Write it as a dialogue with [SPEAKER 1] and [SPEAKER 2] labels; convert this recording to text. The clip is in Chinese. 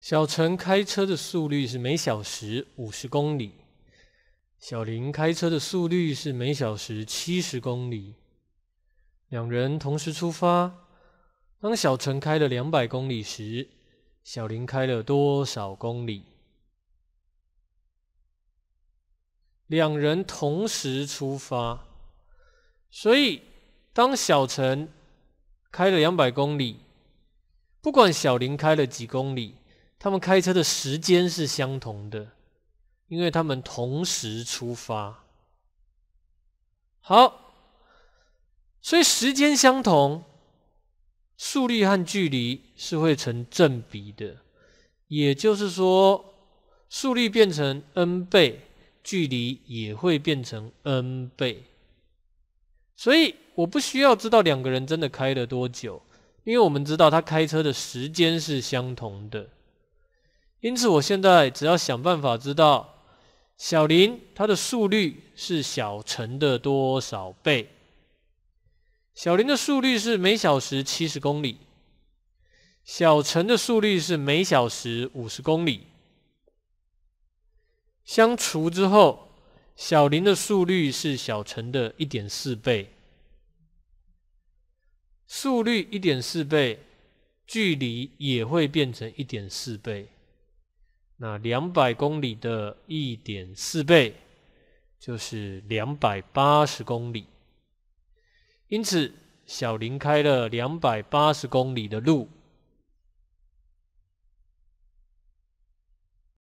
[SPEAKER 1] 小陈开车的速率是每小时五十公里，小林开车的速率是每小时七十公里。两人同时出发，当小陈开了两百公里时，小林开了多少公里？两人同时出发，所以当小陈开了两百公里，不管小林开了几公里。他们开车的时间是相同的，因为他们同时出发。好，所以时间相同，速率和距离是会成正比的，也就是说，速率变成 n 倍，距离也会变成 n 倍。所以我不需要知道两个人真的开了多久，因为我们知道他开车的时间是相同的。因此，我现在只要想办法知道小林他的速率是小陈的多少倍。小林的速率是每小时七十公里，小陈的速率是每小时五十公里。相除之后，小林的速率是小陈的1.4倍。速率1.4倍，距离也会变成1.4倍。那两百公里的一点四倍，就是两百八十公里。因此，小林开了两百八十公里的路。